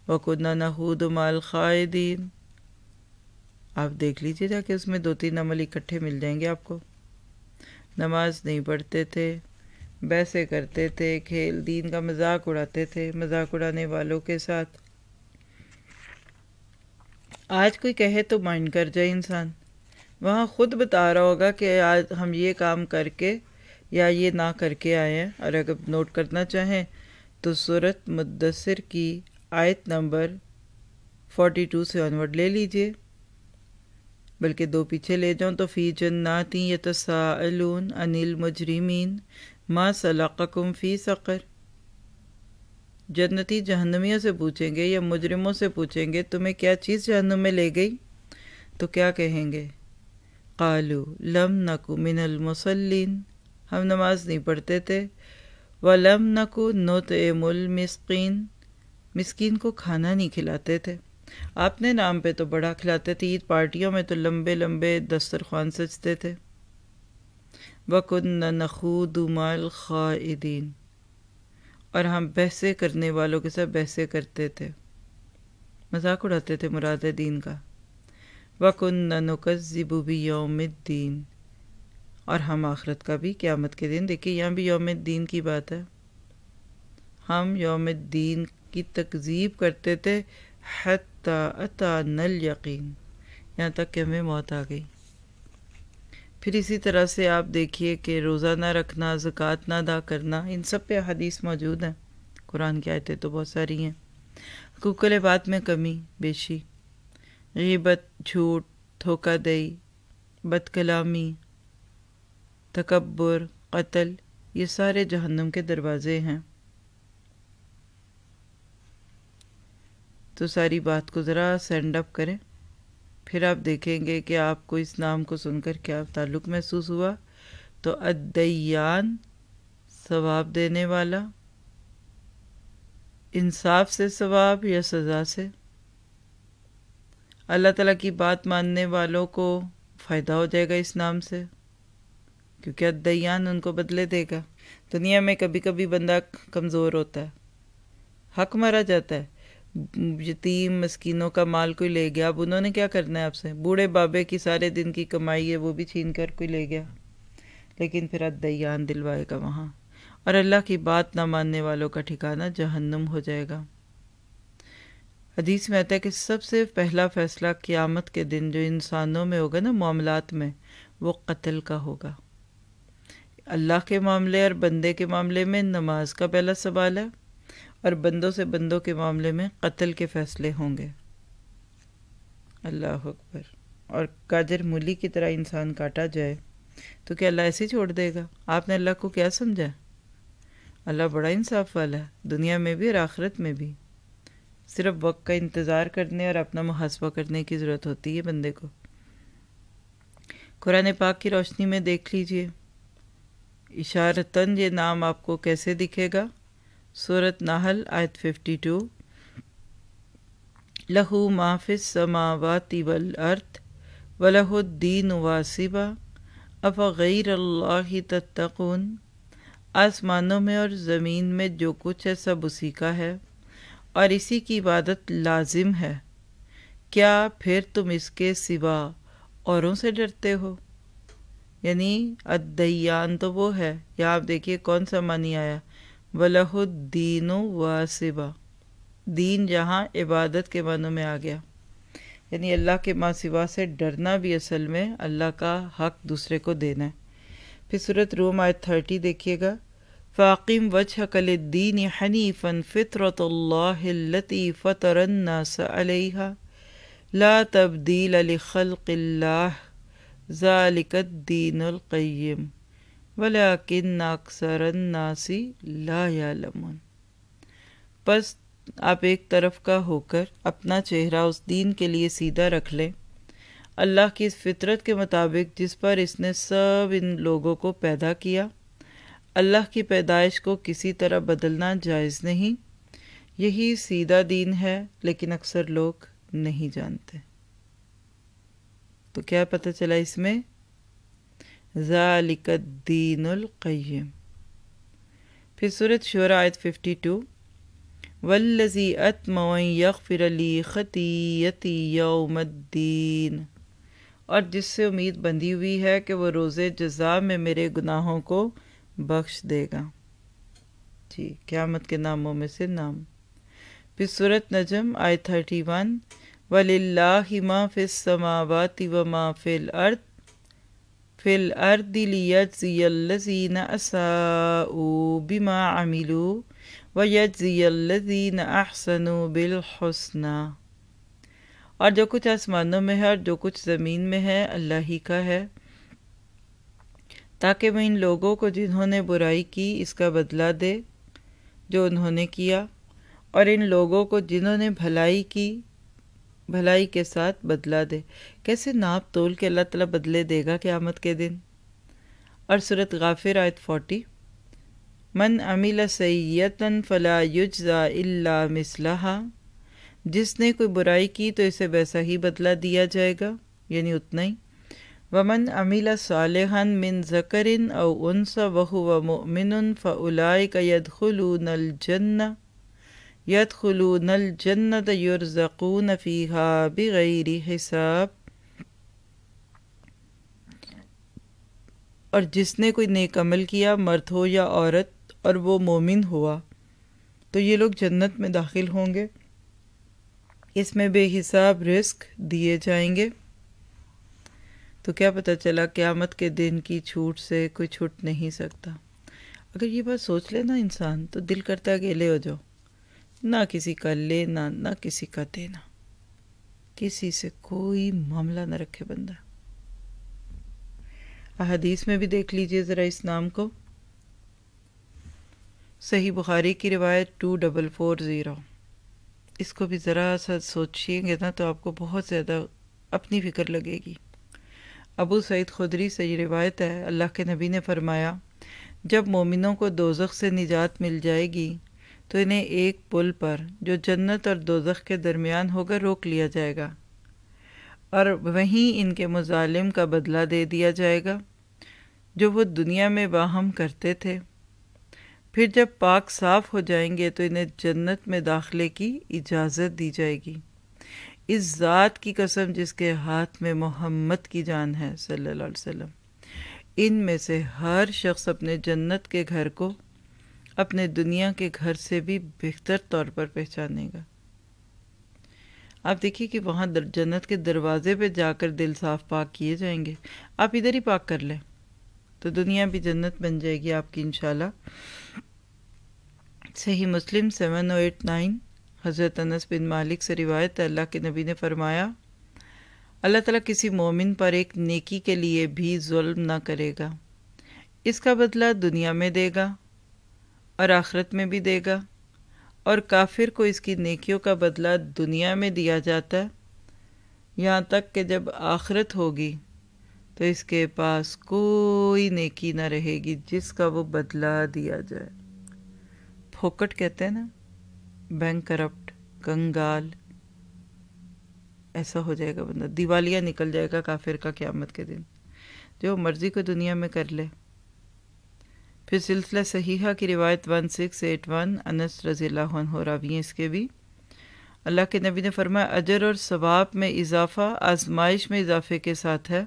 वकुन्ना नहूद माल ख़ायदीन आप देख लीजिए जाके उसमें दो तीन अमल इकट्ठे मिल जाएंगे आपको नमाज नहीं पढ़ते थे वैसे करते थे खेल दीन का मजाक उड़ाते थे मजाक उड़ाने वालों के साथ आज कोई कहे तो माइंड कर जाए इंसान वहाँ ख़ुद बता रहा होगा कि आज हम ये काम करके या ये ना करके आए हैं और अगर नोट करना चाहें तो सूरत मुद्दसर की आयत नंबर 42 से ऑनवर्ड ले लीजिए बल्कि दो पीछे ले जाऊँ तो फ़ी जन्नाती यतसाअलून अनिल मुजरिमीन माँ सलाकुम फ़ी सकर जन्नती जहनमियों से पूछेंगे या मुजरिमों से पूछेंगे तुम्हें क्या चीज़ जहनम में ले गई तो क्या कहेंगे कालू लम नकु मिनल मुसलिन हम नमाज नहीं पढ़ते थे व लम नकु नोत एमुल मिसकीन मस्किन को खाना नहीं खिलाते थे आपने नाम पे तो बड़ा खिलाते थे ईद पार्टियों में तो लंबे लंबे दस्तरखान सजते थे वकुन्न नखूदुमाल ख़ादीन और हम बहसे करने वालों के साथ बहसे करते थे मजाक उड़ाते थे मुराद दीन का वकुन्ना नुकज़िब बियौमद्दीन और हम आखरत का भी क़्यामत के दिन देखिए यहाँ भी योम दीन की बात है हम योम दीन की तकजीब करते थे हती अता नल यकीन यहाँ तक कि हमें मौत आ गई फिर इसी तरह से आप देखिए कि रोज़ा ना रखना ज़क़़त ना अदा करना इन सब पे हदीस मौजूद हैं कुरान की आयतें तो बहुत सारी हैं हकूक़ल बात में कमी बेशी गिबत झूठ धोखा दही बदकलामी तकबर कत्ल ये सारे जहन्नम के दरवाज़े हैं तो सारी बात को ज़रा सेंड अप करें फिर आप देखेंगे कि आपको इस नाम को सुनकर क्या ताल्लुक महसूस हुआ तो अदयान सवाब देने वाला इंसाफ से सवाब या सज़ा से अल्लाह ताला की बात मानने वालों को फ़ायदा हो जाएगा इस नाम से क्योंकि अदयान उनको बदले देगा दुनिया में कभी कभी बंदा कमज़ोर होता है हक मारा जाता है यतीम मस्किनों का माल कोई ले गया अब उन्होंने क्या करना है आपसे बूढ़े बाबे की सारे दिन की कमाई है वो भी छीन कर कोई ले गया लेकिन फिर अदयान दिलवाएगा वहाँ और अल्लाह की बात ना मानने वालों का ठिकाना जहन्नुम हो जाएगा हदीस में आता है कि सबसे पहला फ़ैसला क़ियामत के दिन जो इंसानों में होगा ना मामलात में वो कत्ल का होगा अल्लाह के मामले और बंदे के मामले में नमाज का पहला सवाल है और बंदों से बंदों के मामले में कत्ल के फ़ैसले होंगे अल्लाह अकबर और काजर मूली की तरह इंसान काटा जाए तो क्या अल्लाह ऐसे छोड़ देगा आपने अल्लाह को क्या समझा अल्लाह बड़ा इंसाफ वाला है दुनिया में भी और आखिरत में भी सिर्फ वक्त का इंतज़ार करने और अपना मुहासबा करने की ज़रूरत होती है बंदे को कुरान पाक की रोशनी में देख लीजिए इशारतन ये नाम आपको कैसे दिखेगा सूरत नाहल आयत 52 लहू माफिस समावाती वल अर्थ वलहुद्दीन वासिबा अफ़ैर अल्लाही तत्तकून आसमानों में और ज़मीन में जो कुछ है सब उसी का है और इसी की इबादत लाजिम है क्या फिर तुम इसके सिवा औरों से डरते हो यानी अदयान तो वो है या आप देखिए कौन सा मानी आया वलहुद्दीन व सिवा दीन जहाँ इबादत के मानों में आ गया यानी अल्लाह के माँ सिवा से डरना भी असल में अल्लाह का हक दूसरे को देना है फिर सूरत रूम आयत थर्टी देखिएगा फ़ाकिम الناس عليها لا تبديل لخلق الله ذلك الدين القيم ولكن أكثر الناس ला يعلمون बस आप एक तरफ का होकर अपना चेहरा उस दीन के लिए सीधा रख लें अल्लाह की इस फितरत के मुताबिक जिस पर इसने सब इन लोगों को पैदा किया अल्लाह की पैदाइश को किसी तरह बदलना जायज़ नहीं यही सीधा दीन है लेकिन अक्सर लोग नहीं जानते तो क्या पता चला इसमें क़यम फिर सूरत शोर आयत फिफ्टी टू वल्लजी अतमोई यकफिर ख़तीयती यौमद्दीन और जिससे उम्मीद बंधी हुई है कि वह रोज़े जजा में मेरे गुनाहों को बख्श देगा जी क़्यामत के नामों में से नाम फिर सूरत नजम आय थर्टी वन वलिल्लाहिमा फ़िसमावाति व मा फ़िल अर्द फ़िल अर्दिलियजीन असाऊ बिमा अमिलू यजीन अहसन बिलहसना और जो कुछ आसमानों में है और जो कुछ ज़मीन में है अल्लाह ही का है ताकि वह इन लोगों को जिन्होंने बुराई की इसका बदला दे जो उन्होंने किया और इन लोगों को जिन्होंने भलाई की भलाई के साथ बदला दे कैसे नाप तोल के अल्लाह तला बदले देगा क़्यामत के दिन और सूरत गाफिर आयत फोटी मन अमिल सैतन फ़ला युजा इल्ला जिसने कोई बुराई की तो इसे वैसा ही बदला दिया जाएगा यानी उतना ही वमन عمل صالحا मिन ذكر او انثى وهو مؤمن فاولئك يدخلون الجنه يدخلون الجنه يرزقون فيها بغير हिसाब और जिसने कोई नेक अमल किया मर्द हो या औरत और वो मोमिन हुआ तो ये लोग जन्नत में दाखिल होंगे इसमें बेहिसाब रिस्क दिए जाएंगे तो क्या पता चला क़्यामत के दिन की छूट से कोई छूट नहीं सकता अगर ये बात सोच ले ना इंसान तो दिल करता है अकेले हो जाओ ना किसी का लेना ना किसी का देना किसी से कोई मामला ना रखे बंदा अहदीस में भी देख लीजिए ज़रा इस नाम को सही बुखारी की रिवायत टू डबल फोर ज़ीरो इसको भी ज़रा सा सोचिएगा ना तो आपको बहुत ज़्यादा अपनी फ़िक्र लगेगी अबू सईद खुदरी से ये रिवायत है अल्लाह के नबी ने फरमाया जब मोमिनों को दोजख से निजात मिल जाएगी तो इन्हें एक पुल पर जो जन्नत और दोजख के दरमियान होगा रोक लिया जाएगा और वहीं इनके मुजालिम का बदला दे दिया जाएगा जो वो दुनिया में वाहम करते थे फिर जब पाक साफ़ हो जाएंगे तो इन्हें जन्नत में दाखिले की इजाज़त दी जाएगी इस ज़ात की कसम जिसके हाथ में मोहम्मद की जान है सल्लल्लाहु अलैहि वसल्लम इन में से हर शख्स अपने जन्नत के घर को अपने दुनिया के घर से भी बेहतर तौर पर पहचानेगा आप देखिए कि वहाँ जन्नत के दरवाजे पे जाकर दिल साफ पाक किए जाएंगे आप इधर ही पाक कर लें तो दुनिया भी जन्नत बन जाएगी आपकी इन Sahih Muslim seven O eight nine हज़रत अनस बिन मालिक से रिवायत अल्लाह के नबी ने फरमाया अल्लाह ताला किसी मोमिन पर एक नेकी के लिए भी जुल्म ना करेगा इसका बदला दुनिया में देगा और आखरत में भी देगा और काफिर को इसकी नेकियों का बदला दुनिया में दिया जाता है यहाँ तक कि जब आखरत होगी तो इसके पास कोई नेकी ना रहेगी जिसका वो बदला दिया जाए फोकट कहते हैं ना बैंक करप्ट कंगाल ऐसा हो जाएगा बंदा दिवालिया निकल जाएगा काफिर का क़्यामत के दिन जो मर्ज़ी को दुनिया में कर ले फिर सिलसिला सहीहा की रिवायत one six eight one Anas रज़ील हो रावी हैं इसके भी अल्लाह के नबी ने फरमाया अजर और सवाब में इजाफ़ा आजमाइश में इजाफ़े के साथ है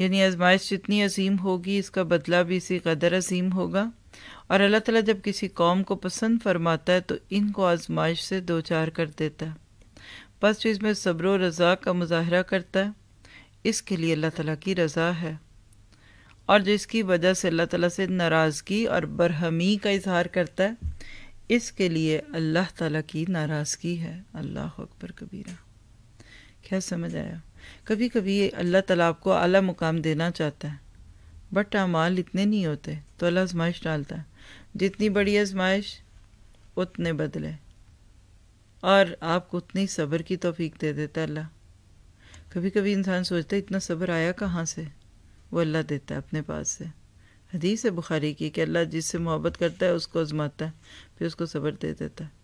यानी आजमाइश जितनी अजीम होगी इसका बदला भी इसी कदर अजीम होगा और अल्लाह ताला जब किसी कौम को पसंद फरमाता है तो इनको आजमाइश से दो चार कर देता है बस जो इसमें सब्र रज़ा का मुजाहरा करता है इसके लिए अल्लाह ताला की रज़ा है और जो इसकी वजह से अल्लाह ताला से नाराज़गी और बरहमी का इजहार करता है इसके लिए अल्लाह ताला की नाराज़गी है अल्लाह अकबर कबीरा क्या समझ आया कभी कभी अल्लाह तला आपको अला मुकाम देना चाहता है बट अमाल इतने नहीं होते तो अल्लाह आजमाइश डालता है जितनी बड़ी आजमाइश उतने बदले और आपको उतनी सब्र की तोफीक दे देता अल्लाह कभी कभी इंसान सोचता है इतना सब्र आया कहाँ से वो अल्लाह देता है अपने पास से हदीस है बुखारी की कि अल्लाह जिससे मोहब्बत करता है उसको आजमाता है फिर उसको सब्र दे देता है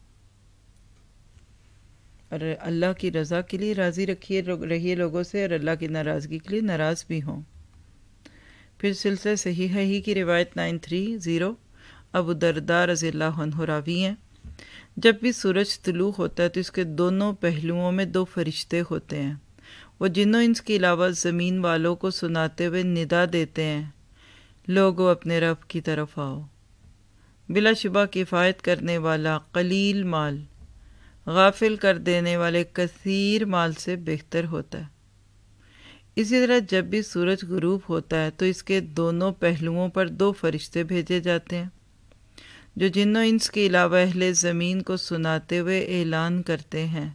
और अल्लाह की रज़ा के लिए राज़ी रखिए रहिए लोगों से और अल्लाह की नाराज़गी के लिए नाराज़ भी हों फिर सिलसिले सही है ही कि रिवायत नाइन थ्री ज़ीरो अब दरदा रज़ील्ला रावी हैं जब भी सूरज तलू होता है तो इसके दोनों पहलुओं में दो फरिश्ते होते हैं वो जिनों इसके अलावा ज़मीन वालों को सुनाते हुए निदा देते हैं लोगो अपने रब की तरफ आओ बिलाशुबा किफ़ायत करने वाला कलील माल गाफिल कर देने वाले कसीर माल से बेहतर होता है इसी तरह जब भी सूरज गुरूब होता है तो इसके दोनों पहलुओं पर दो फरिश्ते भेजे जाते हैं जो जिनों इंस के अलावा अहल ज़मीन को सुनाते हुए ऐलान करते हैं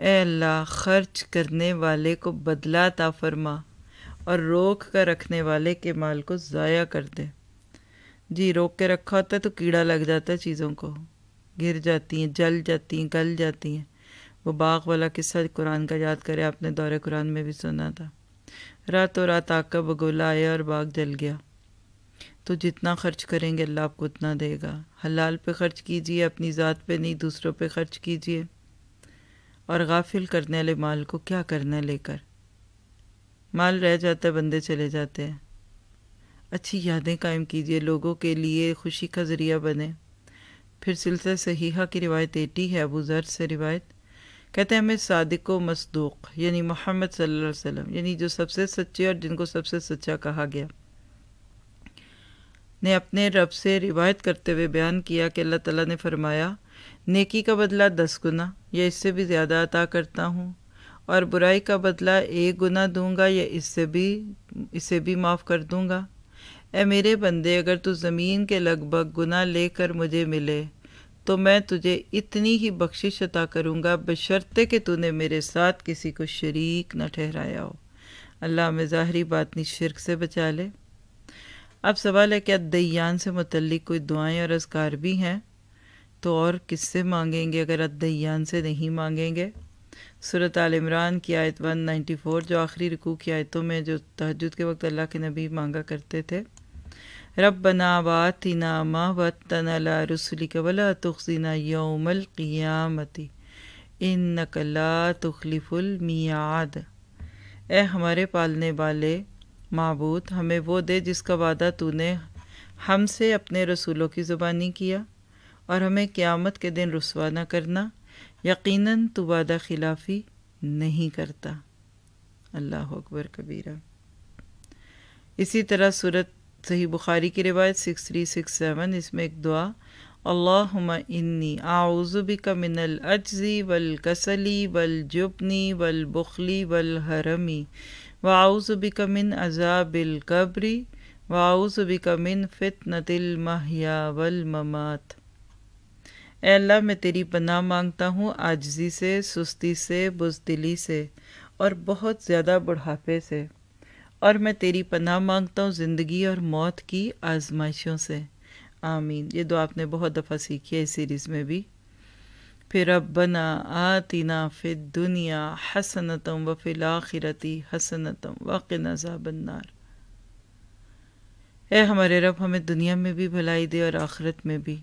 ए अल्लाह खर्च करने वाले को बदला ताफ़रमा और रोक कर रखने वाले के माल को ज़ाया कर दे जी रोक के रखा होता है तो कीड़ा लग जाता है चीज़ों को गिर जाती हैं जल जाती हैं गल जाती हैं वो बाग वाला किस्सा कुरान का याद करे आपने दौरे कुरान में भी सुना था रातों रात आग का बगोला आया और बाग जल गया तो जितना खर्च करेंगे अल्लाह आपको उतना देगा हलाल पे खर्च कीजिए अपनी ज़ात पे नहीं दूसरों पे खर्च कीजिए और गाफिल करने वाले माल को क्या करना है लेकर माल रह जाता है बंदे चले जाते हैं अच्छी यादें कायम कीजिए लोगों के लिए खुशी का ज़रिया बने फिर सिलसिला सहीहा की रिवायत एटी है अबू जर से रिवायत कहते हैं हमें सादिक मसदूक यानी मोहम्मद सल्लल्लाहु अलैहि वसल्लम यानी जो सबसे सच्चे और जिनको सबसे सच्चा कहा गया ने अपने रब से रिवायत करते हुए बयान किया कि अल्लाह ताला ने फरमाया नेकी का बदला दस गुना या इससे भी ज़्यादा अता करता हूँ और बुराई का बदला एक गुना दूंगा या इससे भी इसे भी माफ़ कर दूंगा ए मेरे बंदे अगर तू ज़मीन के लगभग गुना लेकर मुझे मिले तो मैं तुझे इतनी ही बख्शिश अता करूँगा बशर्ते कि तूने मेरे साथ किसी को शरीक न ठहराया हो अल्लाह में ज़ाहरी बात नहीं शिरक से बचा ले अब सवाल है क्या दयान से मतलब कोई दुआएँ और असकार भी हैं तो और किससे मांगेंगे अगर अदयान से नहीं मांगेंगे सूरत आल इमरान की आयत 194 जो आखिरी रकू की आयतों में जो तहजद के वक्त अल्लाह के नबी मांगा करते थे रब्बना वातना मा वत्तनला यौमल क़ियामती इन नकला तखलिफुल ए हमारे पालने वाले महबूत हमें वो दे जिसका वादा तूने हमसे अपने रसूलों की ज़ुबानी किया और हमें क़्यामत के दिन रसवा न करना यकीनन तो वादा खिलाफी नहीं करता अल्लाह अकबर कबीरा इसी तरह सूरत सही बुखारी की रिवायत सिक्स थ्री सिक्स सेवन इसमें एक दुआ अल्लाहुम्मा इन्नी आउज़ुबिका मिनल अज्जी वल कसली वल जुबनी वल बुखली वल हरमी व आउज़ुबिका मिन अजाबिल कब्री व आउज़ुबिका मिन फितनतिल महिया वल ममात अल्लाह मैं तेरी पनाह मांगता हूँ आजजी से सुस्ती से बुजदिली से और बहुत ज़्यादा बुढ़ापे से और मैं तेरी पनाह मांगता हूँ ज़िंदगी और मौत की आजमाइशों से आमीन ये दो आपने बहुत दफ़ा सीखी है इस सीरीज़ में भी फिर अब बना आतिना फिर दुनिया हसनतम व फिल आखिरती हसनतम नज़ा बन्नार ए हमारे रब हमें दुनिया में भी भलाई दे और आखिरत में भी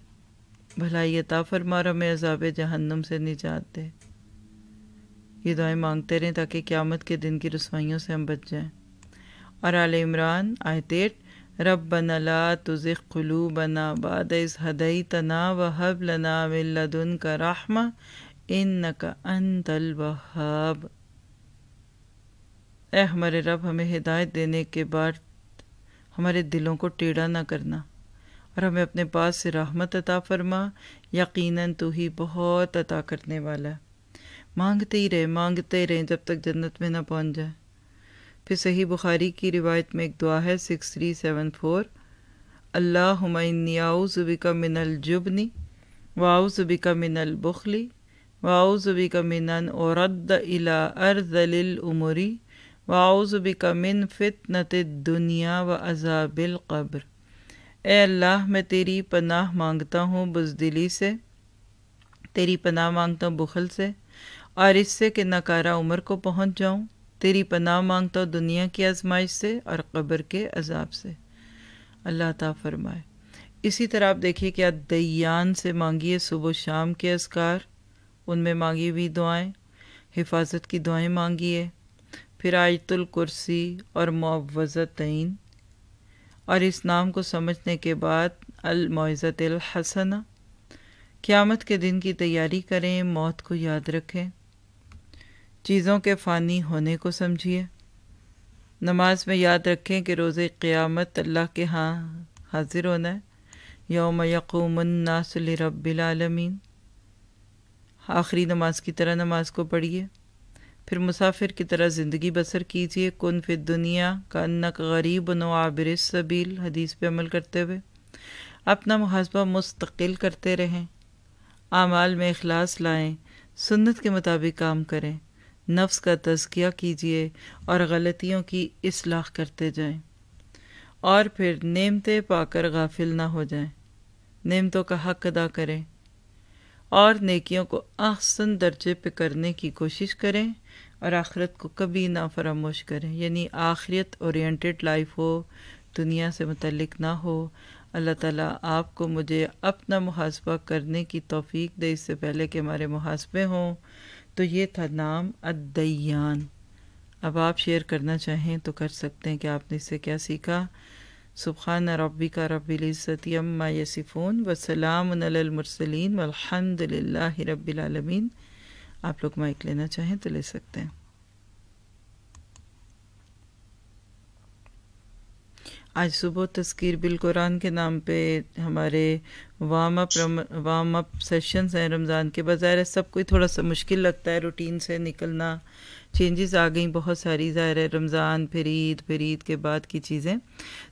भलाई अता फरमा और हमें अजाब जहन्नम से निजात दे ये दुआएं मांगते रहें ताकि क़्यामत के दिन की रसवाइयों से हम बच जाएं और आल इमरान आयतेट रब बनला तुज़ कलू बना बाद हदई तना हब लना मिल्लदन का राहमा इन न का अनतल वहाब ए हमारे रब हमें हिदायत देने के बाद हमारे दिलों को टेढ़ा ना करना और हमें अपने पास से राहमत अता फरमा यकीनन तू ही बहुत अता करने वाला है मांगते ही रहे मांगते ही रहे जब तक जन्नत में ना पहुंच जाए फिर सही बुखारी की रिवायत में एक दुआ है six three seven four Allah का मिनल जुबनी वाउज़बिका मिनल बुखली वाउज़बिका मिनन और इला अर्जलिल उमरी वाउज़बिका मिन फितनत दुनिया व अजाबिल कब्र ए अल्लाह मैं तेरी पनाह मांगता हूँ बुजदिली से तेरी पनाह मांगता हूँ बुखल से और इससे कि नकारा उम्र को पहुँच जाऊँ तेरी पनाह मांगता हूँ दुनिया की आजमाइश से और कब्र के अजाब से अल्लाह तरमाए फरमाए इसी तरह आप देखिए क्या दयान से मांगिए सुबह शाम के असकार उनमें मांगी हुई दुआएं हिफाजत की दुआएं मांगिए फिर आयतुल कुर्सी और मुआवज़तैन और इस नाम को समझने के बाद अलमज़त हसना क़्यामत के दिन की तैयारी करें मौत को याद रखें चीज़ों के फ़ानी होने को समझिए नमाज में याद रखें कि रोज़ क़ियामत अल्लाह के हाँ हाजिर होना है यौम यकूमन्नासल रबालमीन आखिरी नमाज की तरह नमाज को पढ़िए फिर मुसाफिर की तरह ज़िंदगी बसर कीजिए कन फिर दुनिया का नक गरीब नो आबिर सबील हदीस पे अमल करते हुए अपना मुहासबा मुस्तकिल करते रहें आमाल में अखलास लाएं सुन्नत के मुताबिक काम करें नफ्स का तजकिया कीजिए और गलतियों की इसलाह करते जाएं और फिर नेमतें पाकर गाफिल ना हो जाएं नेमतों का हक अदा करें और नेकियों को आसन दर्जे पे करने की कोशिश करें और आखिरत को कभी ना फरामोश करें यानी आखिरत ओरिएंटेड लाइफ हो दुनिया से मतलब ना हो अल्लाह ताला आपको मुझे अपना मुहासबा करने की तोफ़ी दे इससे पहले कि हमारे मुहासबे हों तो ये था नाम अद्दयान अब आप शेयर करना चाहें तो कर सकते हैं कि आपने इससे क्या सीखा सुबहान रबी का रबिलज़ती वसलामसलिन वहमदिल्ला रबीआलमीन आप लोग माइक लेना चाहें तो ले सकते हैं आज सुबह तस्कीर बिल कुरान के नाम पे हमारे warm up warm up sessions हैं रमज़ान के है सब कोई थोड़ा सा मुश्किल लगता है रूटीन से निकलना चेंजेस आ गई बहुत सारी ज़ाहिर है रमज़ान फिर ईद फिर ईद के बाद की चीज़ें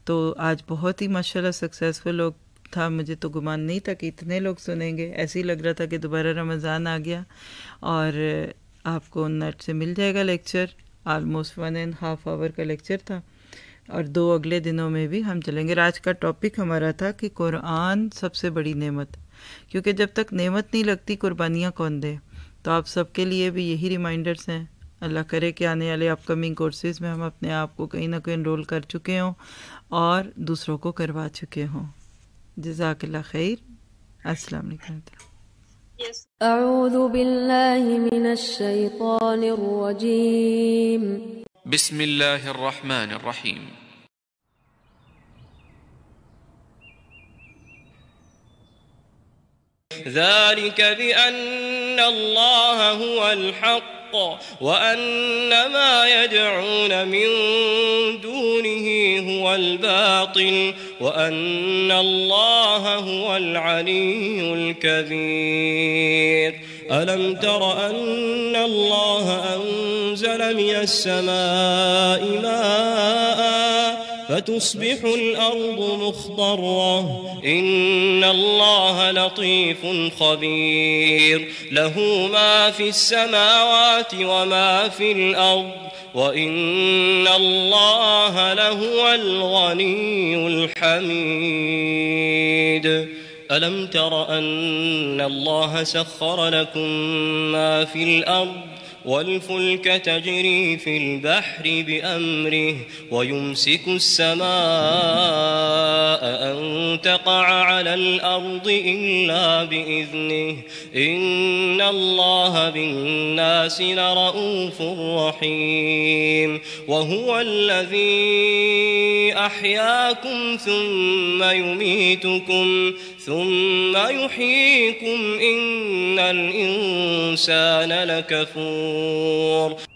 तो आज बहुत ही माशाल्लाह सक्सेसफुल लोग था मुझे तो गुमान नहीं था कि इतने लोग सुनेंगे ऐसे ही लग रहा था कि दोबारा रमज़ान आ गया और आपको नेट से मिल जाएगा lecture almost one and half hour का लेक्चर था और दो अगले दिनों में भी हम चलेंगे आज का टॉपिक हमारा था कि कुरान सबसे बड़ी नेमत क्योंकि जब तक नेमत नहीं लगती कुर्बानियाँ कौन दे तो आप सबके लिए भी यही रिमाइंडर्स हैं अल्लाह करे कि आने वाले अपकमिंग कोर्सेज़ में हम अपने आप को कहीं ना कहीं इनरोल कर चुके हों और दूसरों को करवा चुके हों जजाकल्ला खैर असल أعوذ بالله من الشيطان الرجيم بسم الله الرحمن الرحيم ذلك بأن الله هو الحق وأن ما يدعون من دونه هو الباطل وأن الله هو العلي الكبير ألم تر أن الله أنزل من السماء ماءً فتصبح الأرض مخضرة إن الله لطيف خبير له ما في السماوات وما في الأرض وإن الله لهو الغني الحميد ألم تر أن الله سخر لكم ما في الأرض والفلك تجري في البحر بأمره ويمسك السماء أن تقع على الأرض إلا بإذنه إن الله بالناس لرؤوف رحيم وهو الذي أحياكم ثم يميتكم ثم يحييكم إن الإنسان لكفور